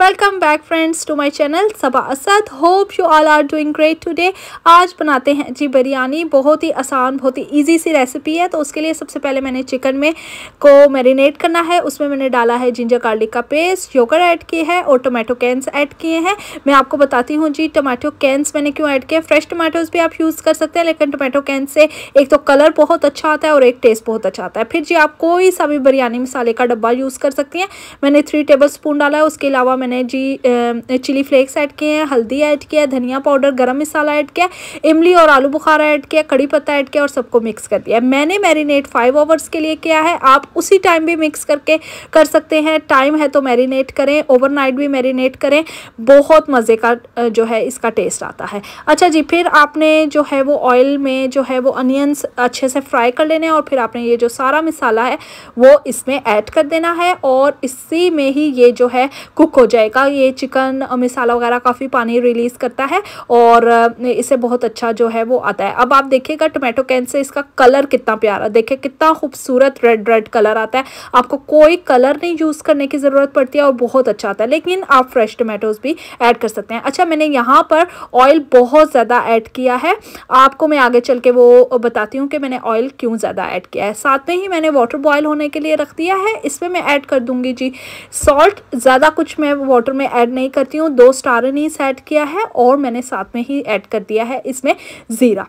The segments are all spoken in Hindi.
welcome back friends to my channel Saba Asad hope you all are doing great today आज बनाते हैं जी बिरयानी बहुत ही आसान बहुत ही इजी सी रेसिपी है तो उसके लिए सबसे पहले मैंने चिकन में को मैरिनेट करना है उसमें मैंने डाला है जिंजर गार्लिक का पेस्ट योगर ऐड किए है और टोमेटो कैंस ऐड किए हैं मैं आपको बताती हूँ जी टोमेटो कैंस मैंने क्यों ऐड किया फ्रेश टोमेटोज़ भी आप यूज़ कर सकते हैं लेकिन टोमेटो कैंस से एक तो कलर बहुत अच्छा आता है और एक टेस्ट बहुत अच्छा आता है फिर जी आप कोई सा भी बिरयानी मसाले का डब्बा यूज़ कर सकती हैं मैंने थ्री टेबल स्पून डाला है उसके अलावा मैंने जी चिली फ्लेक्स ऐड किए हैं हल्दी ऐड किया है धनिया पाउडर गर्म मसाला ऐड किया इमली और आलू बुखारा ऐड किया कड़ी पत्ता ऐड किया और सबको मिक्स कर दिया मैंने मैरिनेट फाइव आवर्स के लिए किया है आप उसी टाइम भी मिक्स करके कर सकते हैं टाइम है तो मैरिनेट करें ओवर भी मैरिनेट करें बहुत मज़े का जो है इसका टेस्ट आता है अच्छा जी फिर आपने जो है वो ऑयल में जो है वो अनियंस अच्छे से फ्राई कर लेने और फिर आपने ये जो सारा मसाला है वो इसमें ऐड कर देना है और इसी में ही ये जो है कुक हो जाएगा ये चिकन मिसाला वगैरह काफ़ी पानी रिलीज़ करता है और इसे बहुत अच्छा जो है वो आता है अब आप देखिएगा टोमेटो कैन से इसका कलर कितना प्यारा देखिए कितना खूबसूरत रेड रेड कलर आता है आपको कोई कलर नहीं यूज़ करने की ज़रूरत पड़ती है और बहुत अच्छा आता है लेकिन आप फ्रेश टोमेटोज़ भी ऐड कर सकते हैं अच्छा मैंने यहाँ पर ऑयल बहुत ज़्यादा ऐड किया है आपको मैं आगे चल के वो बताती हूँ कि मैंने ऑयल क्यों ज़्यादा ऐड किया है साथ में ही मैंने वाटर बॉयल होने के लिए रख दिया है इसमें मैं ऐड कर दूँगी जी सॉल्ट ज़्यादा कुछ मैं वाटर में ऐड नहीं करती हूँ दो स्टार ही सेट किया है और मैंने साथ में ही ऐड कर दिया है इसमें ज़ीरा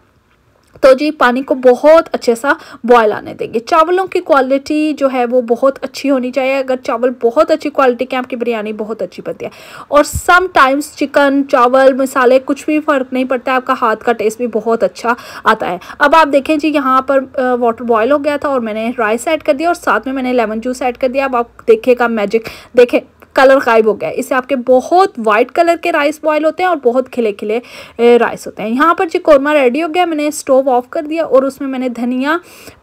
तो जी पानी को बहुत अच्छे सा बॉयल आने देंगे चावलों की क्वालिटी जो है वो बहुत अच्छी होनी चाहिए अगर चावल बहुत अच्छी क्वालिटी के आपकी बिरयानी बहुत अच्छी बनती है और सम टाइम्स चिकन चावल मसाले कुछ भी फ़र्क नहीं पड़ता है आपका हाथ का टेस्ट भी बहुत अच्छा आता है अब आप देखें जी यहाँ पर वाटर बॉयल हो गया था और मैंने राइस ऐड कर दिया और साथ में मैंने लेमन जूस ऐड कर दिया अब आप देखेगा मैजिक देखें कलर गायब हो गया इससे आपके बहुत वाइट कलर के राइस बॉयल होते हैं और बहुत खिले खिले राइस होते हैं यहाँ पर जी कौरमा रेडी हो गया मैंने स्टोव ऑफ कर दिया और उसमें मैंने धनिया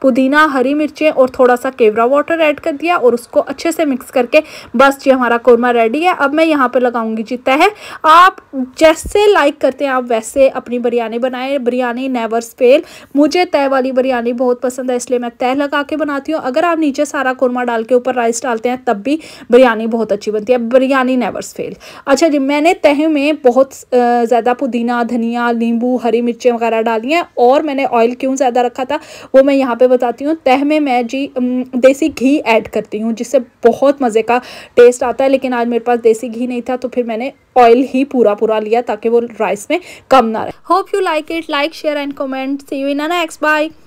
पुदीना हरी मिर्चें और थोड़ा सा केवरा वाटर ऐड कर दिया और उसको अच्छे से मिक्स करके बस जी हमारा कौरमा रेडी है अब मैं यहाँ पर लगाऊंगी जी तह आप जैसे लाइक करते हैं आप वैसे अपनी बिरयानी बनाए बिरयानी नेवर फेल मुझे तय वाली बिरयानी बहुत पसंद है इसलिए मैं तय लगा के बनाती हूँ अगर आप नीचे सारा कौरमा डाल के ऊपर राइस डालते हैं तब भी बिरयानी बहुत अच्छी बनती बनती है बिरयानी नेवर्स फेल अच्छा जी मैंने तह में बहुत ज़्यादा पुदीना धनिया नींबू हरी मिर्चें वगैरह डाली हैं और मैंने ऑयल क्यों ज़्यादा रखा था वो मैं यहाँ पे बताती हूँ तह में मैं जी देसी घी ऐड करती हूँ जिससे बहुत मज़े का टेस्ट आता है लेकिन आज मेरे पास देसी घी नहीं था तो फिर मैंने ऑयल ही पूरा पूरा लिया ताकि वो राइस में कम ना रहे hope you like it like share and comment see you in next by